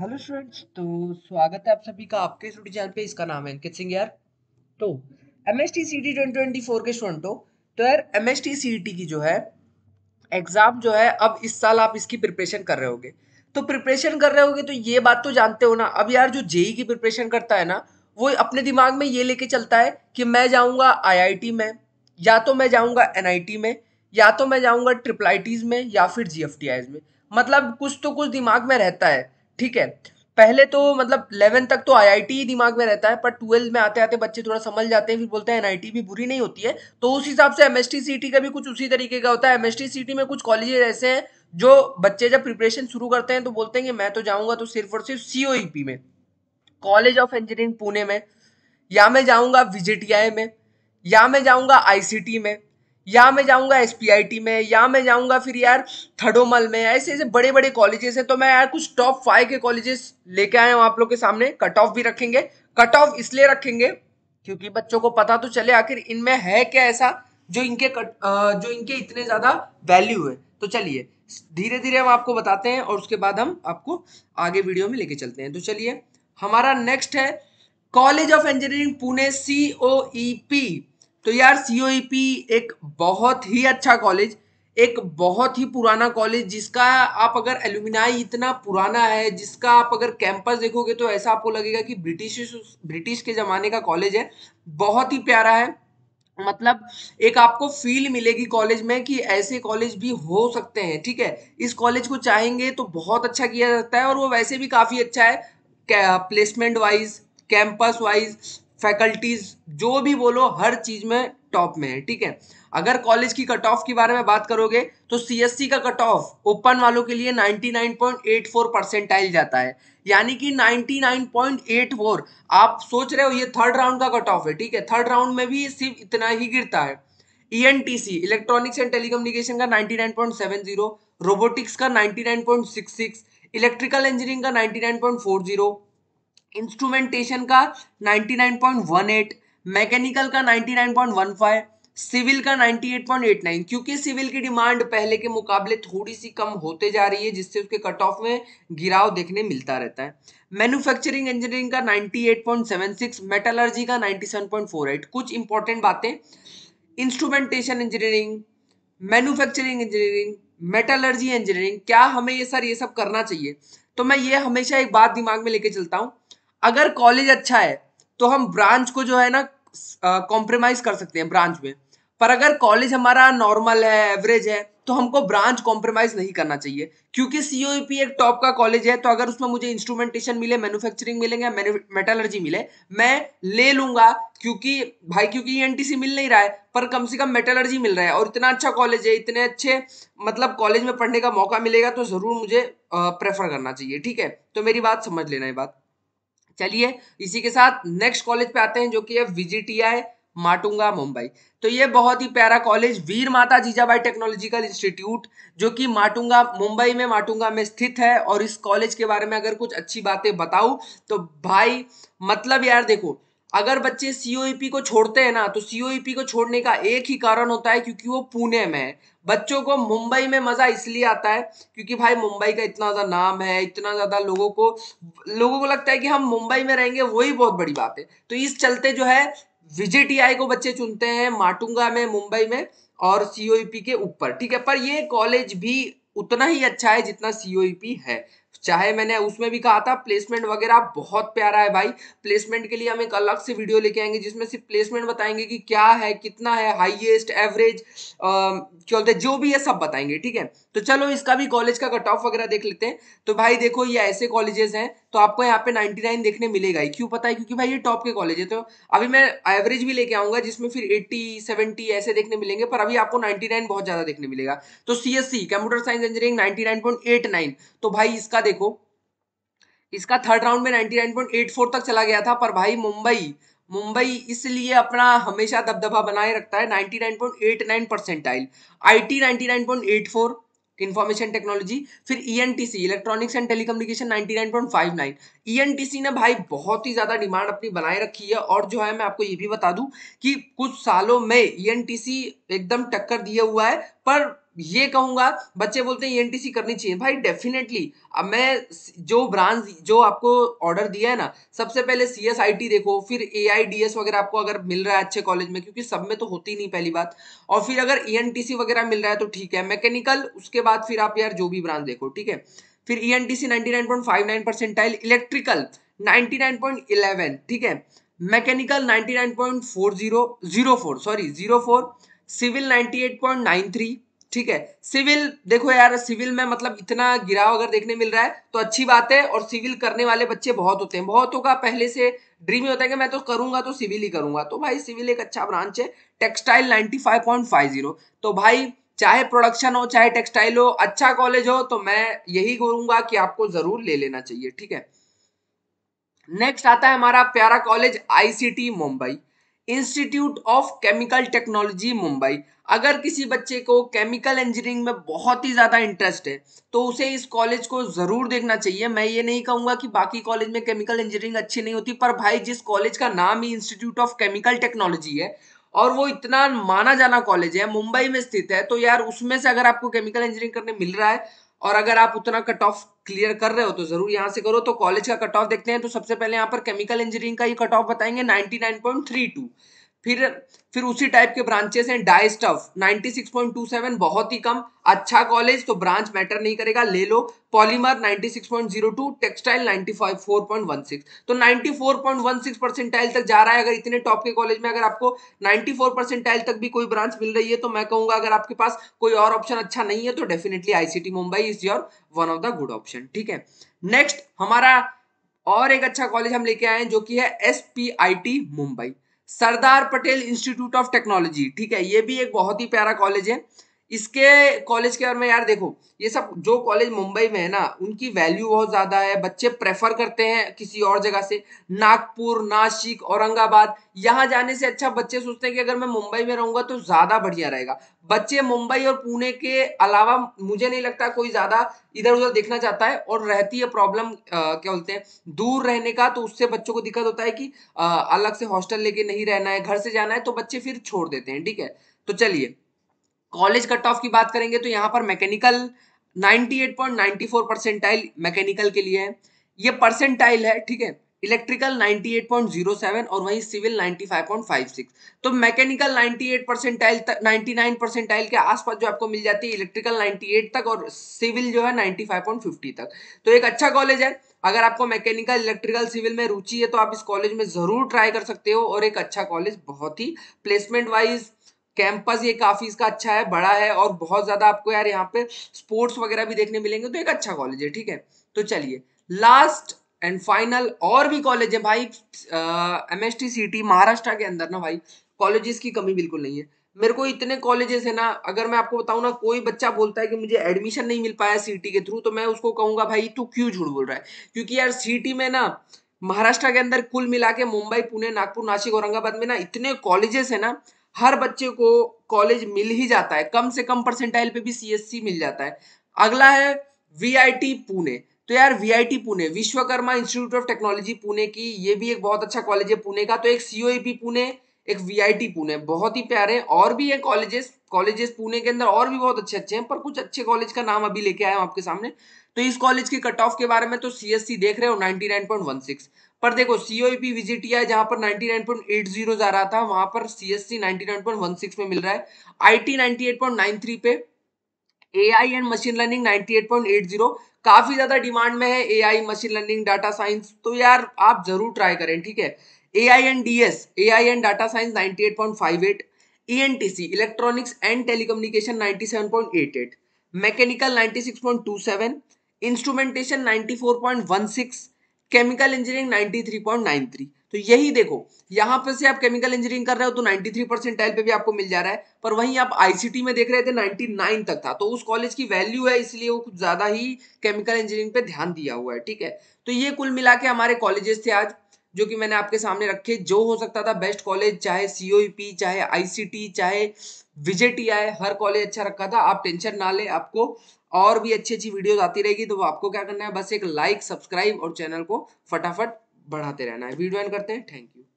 hello students तो स्वागत है आप सभी का आपके स्टूडियो चैनल पे इसका नाम है अंकित सिंह यार तो M S T C T twenty twenty four के स्टूडेंटो तो यार M S T C T की जो है एग्ज़ाम जो है अब इस साल आप इसकी प्रिपरेशन कर रहे होगे तो प्रिपरेशन कर रहे होगे तो ये बात तो जानते हो ना अब यार जो जेई e की प्रिपरेशन करता है ना वो अपने दिमाग में ये लेके चलता है कि मैं जाऊँगा आई में या तो मैं जाऊँगा एन में या तो मैं जाऊँगा ट्रिपल आई में या फिर जी में मतलब कुछ तो कुछ दिमाग में रहता है ठीक है पहले तो मतलब इलेवन तक तो आईआईटी ही दिमाग में रहता है पर ट्वेल्थ में आते आते बच्चे थोड़ा समझ जाते हैं फिर बोलते हैं एनआईटी भी बुरी नहीं होती है तो उस हिसाब से एमएसटी सीटी का भी कुछ उसी तरीके का होता है एमएसटी सीटी में कुछ कॉलेजेस ऐसे हैं जो बच्चे जब प्रिपरेशन शुरू करते हैं तो बोलते हैं कि मैं तो जाऊँगा तो सिर्फ और सिर्फ सी e में कॉलेज ऑफ इंजीनियरिंग पुणे में या मैं जाऊँगा विजिटियाए में या मैं जाऊँगा आई में या मैं जाऊंगा एस में या मैं जाऊँगा फिर यार थडोमल में ऐसे ऐसे बड़े बड़े कॉलेजेस हैं तो मैं यार कुछ टॉप फाइव के कॉलेजेस लेके आया हूँ आप लोग के सामने कट ऑफ भी रखेंगे कट ऑफ इसलिए रखेंगे क्योंकि बच्चों को पता तो चले आखिर इनमें है क्या ऐसा जो इनके कट जो इनके इतने ज़्यादा वैल्यू है तो चलिए धीरे धीरे हम आपको बताते हैं और उसके बाद हम आपको आगे वीडियो में लेके चलते हैं तो चलिए हमारा नेक्स्ट है college of engineering Pune C O E P तो यार सी e एक बहुत ही अच्छा कॉलेज एक बहुत ही पुराना कॉलेज जिसका आप अगर एल्यूमिनाई इतना पुराना है जिसका आप अगर कैंपस देखोगे तो ऐसा आपको लगेगा कि ब्रिटिश ब्रिटिश के ज़माने का कॉलेज है बहुत ही प्यारा है मतलब एक आपको फील मिलेगी कॉलेज में कि ऐसे कॉलेज भी हो सकते हैं ठीक है इस कॉलेज को चाहेंगे तो बहुत अच्छा किया जाता है और वो वैसे भी काफ़ी अच्छा है placement wise campus wise faculties जो भी बोलो हर चीज में टॉप में है ठीक है अगर कॉलेज की कट ऑफ के बारे में बात करोगे तो सीएससी का कट ऑफ ओपन वालों के लिए 99.84 परसेंटाइल जाता है यानी कि 99.84 आप सोच रहे हो ये थर्ड राउंड का कट ऑफ है ठीक है थर्ड राउंड में भी सिर्फ इतना ही गिरता है ईएनटीसी इलेक्ट्रॉनिक्स एंड टेलीकम्युनिकेशन का 99.70 रोबोटिक्स का 99.66 इलेक्ट्रिकल इंजीनियरिंग का 99.40 इंस्ट्रूमेंटेशन का 99.18 मैकेनिकल का 99.15 सिविल का 98.89 क्योंकि सिविल की डिमांड पहले के मुकाबले थोड़ी सी कम होते जा रही है जिससे उसके कट ऑफ में गिराव देखने मिलता रहता है मैन्युफैक्चरिंग इंजीनियरिंग का 98.76 मेटलर्जी का 97.48 कुछ इंपॉर्टेंट बातें instrumentation engineering manufacturing engineering metallurgy engineering क्या हमें ये सर ये सब करना चाहिए तो मैं ये हमेशा एक बात दिमाग में लेके चलता हूँ अगर कॉलेज अच्छा है तो हम ब्रांच को जो है ना कॉम्प्रोमाइज कर सकते हैं ब्रांच में पर अगर कॉलेज हमारा नॉर्मल है एवरेज है तो हमको ब्रांच कॉम्प्रोमाइज नहीं करना चाहिए क्योंकि सीओईपी e एक टॉप का कॉलेज है तो अगर उसमें मुझे इंस्ट्रूमेंटेशन मिले मैन्युफैक्चरिंग मिलेंगे मेटलर्जी मिले मैं ले लूंगा क्योंकि भाई क्योंकि ई e मिल नहीं रहा है पर कम से कम मेटलर्जी मिल रहा है और इतना अच्छा कॉलेज है इतने अच्छे मतलब कॉलेज में पढ़ने का मौका मिलेगा तो ज़रूर मुझे प्रेफर करना चाहिए ठीक है तो मेरी बात समझ लेना ये बात चलिए इसी के साथ नेक्स्ट कॉलेज पे आते हैं जो कि है विजिटीआई माटुंगा मुंबई तो ये बहुत ही प्यारा कॉलेज वीर माता जीजाबाई टेक्नोलॉजिकल इंस्टीट्यूट जो कि माटुंगा मुंबई में माटुंगा में स्थित है और इस कॉलेज के बारे में अगर कुछ अच्छी बातें बताऊं तो भाई मतलब यार देखो अगर बच्चे सीओईपी e को छोड़ते हैं ना तो सीओईपी e को छोड़ने का एक ही कारण होता है क्योंकि वो पुणे में है बच्चों को मुंबई में मजा इसलिए आता है क्योंकि भाई मुंबई का इतना ज्यादा नाम है इतना ज्यादा लोगों को लोगों को लगता है कि हम मुंबई में रहेंगे वही बहुत बड़ी बात है तो इस चलते जो है विजेटीआई को बच्चे चुनते हैं माटुंगा में मुंबई में और सीओईपी e के ऊपर ठीक है पर ये कॉलेज भी उतना ही अच्छा है जितना सीओईपी है चाहे मैंने उसमें भी कहा था प्लेसमेंट वगैरह बहुत प्यारा है भाई प्लेसमेंट के लिए हम एक अलग से वीडियो लेके आएंगे जिसमें सिर्फ प्लेसमेंट बताएंगे कि क्या है कितना है हाईएस्ट एवरेज क्या बोलते हैं जो भी है सब बताएंगे ठीक है तो चलो इसका भी कॉलेज का कट ऑफ वगैरह देख लेते हैं तो भाई देखो ये ऐसे कॉलेजेस हैं तो आपको यहाँ पे नाइन देखने मिलेगा ही क्यों पता है क्योंकि भाई ये टॉप के कॉलेज है तो अभी मैं एवरेज भी लेके आऊंगा जिसमें फिर एट्टी सेवेंटी ऐसे देखने मिलेंगे पर अभी आपको नाइन बहुत ज्यादा देखने मिलेगा तो C S C computer science engineering nine तो भाई इसका देखो इसका थर्ड राउंड में 99.84 तक चला गया था पर भाई मुंबई मुंबई इसलिए अपना हमेशा दबदबा बनाए रखता है 99.89 परसेंटाइल आईटी 99.84 इंफॉर्मेशन टेक्नोलॉजी फिर ENTC electronics and telecommunication 99.59 ENTC ने भाई बहुत ही ज़्यादा डिमांड अपनी बनाए रखी है और जो है मैं आपको ये भी बता दूं कि कुछ सालों में ईएनटीसी e एकदम टक्कर दिया हुआ है पर ये कहूँगा बच्चे बोलते हैं ई करनी चाहिए भाई डेफिनेटली अब मैं जो ब्रांच जो आपको ऑर्डर दिया है ना सबसे पहले सी एस आई टी देखो फिर ए आई डी एस वगैरह आपको अगर मिल रहा है अच्छे कॉलेज में क्योंकि सब में तो होती नहीं पहली बात और फिर अगर ई एन टी सी वगैरह मिल रहा है तो ठीक है मैकेनिकल उसके बाद फिर आप यार जो भी ब्रांच देखो ठीक है फिर E N T C ninety nine point five nine percentile electrical ninety nine point eleven ठीक है mechanical ninety nine point four zero zero four sorry zero four civil ninety eight point nine three ठीक है civil देखो यार civil में मतलब इतना गिराव अगर देखने मिल रहा है तो अच्छी बात है और सिविल करने वाले बच्चे बहुत होते हैं बहुतों का पहले से ड्रीम ही होता है कि मैं तो करूंगा तो सिविल ही करूंगा तो भाई सिविल एक अच्छा ब्रांच है टेक्सटाइल 95.50 तो भाई चाहे प्रोडक्शन हो चाहे टेक्सटाइल हो अच्छा कॉलेज हो तो मैं यही करूंगा कि आपको जरूर ले लेना चाहिए ठीक है नेक्स्ट आता है हमारा प्यारा college ICT Mumbai institute of chemical technology Mumbai अगर किसी बच्चे को केमिकल इंजीनियरिंग में बहुत ही ज़्यादा इंटरेस्ट है तो उसे इस कॉलेज को ज़रूर देखना चाहिए मैं ये नहीं कहूँगा कि बाकी कॉलेज में केमिकल इंजीनियरिंग अच्छी नहीं होती पर भाई जिस कॉलेज का नाम ही इंस्टीट्यूट ऑफ केमिकल टेक्नोलॉजी है और वो इतना माना जाना कॉलेज है मुंबई में स्थित है तो यार उसमें से अगर आपको केमिकल इंजीनियरिंग करने मिल रहा है और अगर आप उतना कट ऑफ क्लियर कर रहे हो तो जरूर यहाँ से करो तो कॉलेज का कट ऑफ देखते हैं तो सबसे पहले यहाँ पर केमिकल इंजीनियरिंग का ये कट ऑफ बताएंगे 99.32 फिर फिर उसी टाइप के ब्रांचेस हैं डाई स्टफ नाइनटी बहुत ही कम अच्छा कॉलेज तो ब्रांच मैटर नहीं करेगा ले लो पॉलीमर 96.02 टेक्सटाइल 94.16 तो 94.16 परसेंटाइल तक जा रहा है अगर इतने टॉप के कॉलेज में अगर आपको 94 परसेंटाइल तक भी कोई ब्रांच मिल रही है तो मैं कहूंगा अगर आपके पास कोई और ऑप्शन अच्छा नहीं है तो definitely ICT Mumbai is your one of the good option ठीक है नेक्स्ट हमारा और एक अच्छा कॉलेज हम लेके आए हैं जो कि है S Mumbai Sardar Patel institute of technology ठीक है ये भी एक बहुत ही प्यारा कॉलेज है इसके कॉलेज के बारे में यार देखो ये सब जो कॉलेज मुंबई में है ना उनकी वैल्यू बहुत ज़्यादा है बच्चे प्रेफर करते हैं किसी और जगह से नागपुर नासिक औरंगाबाद यहाँ जाने से अच्छा बच्चे सोचते हैं कि अगर मैं मुंबई में रहूंगा तो ज़्यादा बढ़िया रहेगा बच्चे मुंबई और पुणे के अलावा मुझे नहीं लगता कोई ज़्यादा इधर उधर देखना चाहता है और रहती है प्रॉब्लम क्या बोलते हैं दूर रहने का तो उससे बच्चों को दिक्कत होता है कि अलग से हॉस्टल लेके नहीं रहना है घर से जाना है तो बच्चे फिर छोड़ देते हैं ठीक है तो चलिए कॉलेज कट ऑफ की बात करेंगे तो यहाँ पर मैकेनिकल 98.94 परसेंटाइल मैकेनिकल के लिए है ये परसेंटाइल है ठीक है इलेक्ट्रिकल 98.07 और वहीं सिविल 95.56 तो मैकेनिकल 98 परसेंटाइल तक 99 परसेंटाइल के आसपास जो आपको मिल जाती है इलेक्ट्रिकल 98 तक और सिविल जो है 95.50 तक तो एक अच्छा कॉलेज है अगर आपको मैकेनिकल इलेक्ट्रिकल सिविल में रुचि है तो आप इस कॉलेज में ज़रूर ट्राई कर सकते हो और एक अच्छा कॉलेज बहुत ही प्लेसमेंट वाइज कैंपस ये काफ़ी इसका अच्छा है बड़ा है और बहुत ज़्यादा आपको यार यहाँ पे स्पोर्ट्स वगैरह भी देखने मिलेंगे तो एक अच्छा कॉलेज है ठीक है तो चलिए लास्ट एंड फाइनल और भी कॉलेज है भाई M S T C T Maharashtra के अंदर ना भाई कॉलेजेस की कमी बिल्कुल नहीं है मेरे को इतने कॉलेजेस है ना अगर मैं आपको बताऊँ ना कोई बच्चा बोलता है कि मुझे एडमिशन नहीं मिल पाया सी के थ्रू तो मैं उसको कहूँगा भाई तू क्यों झूठ बोल रहा है क्योंकि यार सी में ना महाराष्ट्र के अंदर कुल मिला के मुंबई पुणे नागपुर नासिक औरंगाबाद में ना इतने कॉलेजेस है ना हर बच्चे को कॉलेज मिल ही जाता है कम से कम परसेंटाइल पे भी सीएससी मिल जाता है अगला है वीआईटी पुणे तो यार VIT Pune Vishwakarma institute of technology Pune की ये भी एक बहुत अच्छा कॉलेज है पुणे का तो एक सीओईपी पुणे एक वीआईटी पुणे बहुत ही प्यारे और भी है कॉलेजेस कॉलेजेस पुणे के अंदर और भी बहुत अच्छे अच्छे हैं पर कुछ अच्छे कॉलेज का नाम अभी लेके आया हूँ आपके सामने तो इस कॉलेज की कट ऑफ के बारे में तो सीएससी देख रहे हो 99.16 पर देखो सीओईपी विजिट e किया है जहां पर 99.80 जा रहा था वहां पर सीएससी 99.16 में मिल रहा है आईटी 98.93 पे एआई एंड मशीन लर्निंग 98.80 काफी ज्यादा डिमांड में है AI machine learning data science तो यार आप जरूर ट्राई करें ठीक है A I and D S A I and data science 98.58 ENTC electronics and telecommunication 97.88 mechanical 96.27 instrumentation 94.16 chemical engineering 93.93 तो यही देखो यहां पर से आप केमिकल इंजीनियरिंग कर रहे हो तो 93 परसेंटाइल पे भी आपको मिल जा रहा है पर वहीं आप आईसीटी में देख रहे थे 99 तक था तो उस कॉलेज की वैल्यू है इसलिए वो कुछ ज्यादा ही केमिकल इंजीनियरिंग पे ध्यान दिया हुआ है ठीक है तो ये कुल मिला के हमारे कॉलेजेस थे आज जो कि मैंने आपके सामने रखे जो हो सकता था बेस्ट कॉलेज चाहे सी e चाहे आई चाहे विजे टी हर कॉलेज अच्छा रखा था आप टेंशन ना लें आपको और भी अच्छी अच्छी वीडियोस आती रहेगी तो आपको क्या करना है बस एक लाइक सब्सक्राइब और चैनल को फटाफट बढ़ाते रहना है वीडियो एंड करते हैं थैंक यू